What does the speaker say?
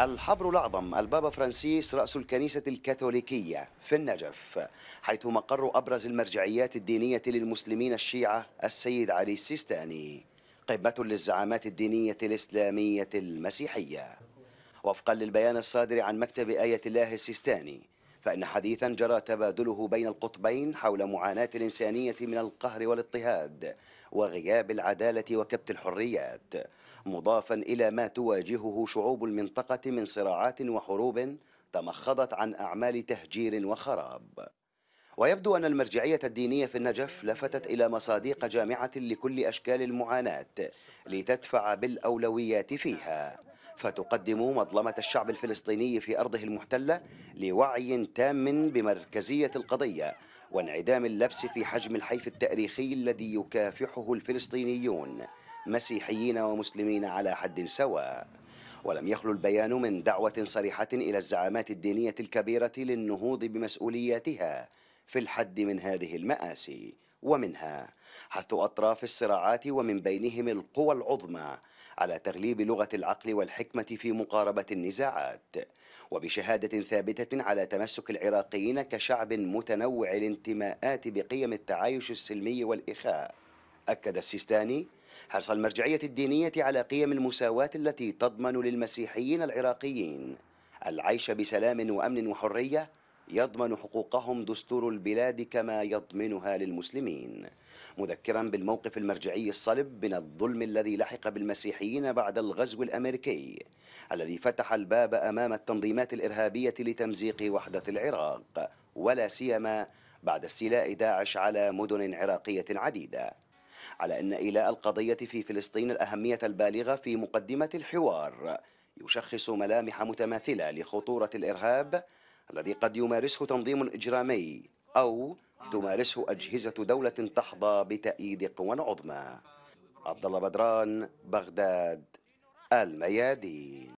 الحبر الأعظم البابا فرانسيس رأس الكنيسة الكاثوليكية في النجف حيث مقر أبرز المرجعيات الدينية للمسلمين الشيعة السيد علي السيستاني قمة للزعامات الدينية الإسلامية المسيحية وفقا للبيان الصادر عن مكتب آية الله السيستاني فإن حديثا جرى تبادله بين القطبين حول معاناة الإنسانية من القهر والاضطهاد وغياب العدالة وكبت الحريات مضافا إلى ما تواجهه شعوب المنطقة من صراعات وحروب تمخضت عن أعمال تهجير وخراب ويبدو أن المرجعية الدينية في النجف لفتت إلى مصادق جامعة لكل أشكال المعاناة لتدفع بالأولويات فيها فتقدم مظلمة الشعب الفلسطيني في أرضه المحتلة لوعي تام بمركزية القضية وانعدام اللبس في حجم الحيف التاريخي الذي يكافحه الفلسطينيون مسيحيين ومسلمين على حد سواء ولم يخلو البيان من دعوة صريحة إلى الزعامات الدينية الكبيرة للنهوض بمسؤولياتها في الحد من هذه المآسي ومنها حث أطراف الصراعات ومن بينهم القوى العظمى على تغليب لغة العقل والحكمة في مقاربة النزاعات وبشهادة ثابتة على تمسك العراقيين كشعب متنوع الانتماءات بقيم التعايش السلمي والإخاء أكد السيستاني حرص المرجعية الدينية على قيم المساواة التي تضمن للمسيحيين العراقيين العيش بسلام وأمن وحرية يضمن حقوقهم دستور البلاد كما يضمنها للمسلمين مذكرا بالموقف المرجعي الصلب من الظلم الذي لحق بالمسيحيين بعد الغزو الامريكي الذي فتح الباب امام التنظيمات الارهابيه لتمزيق وحده العراق ولا سيما بعد استيلاء داعش على مدن عراقيه عديده على ان ايلاء القضيه في فلسطين الاهميه البالغه في مقدمه الحوار يشخص ملامح متماثله لخطوره الارهاب الذي قد يمارسه تنظيم إجرامي أو تمارسه أجهزة دولة تحظى بتأييد قوى عظمى عبد الله بدران بغداد الميادين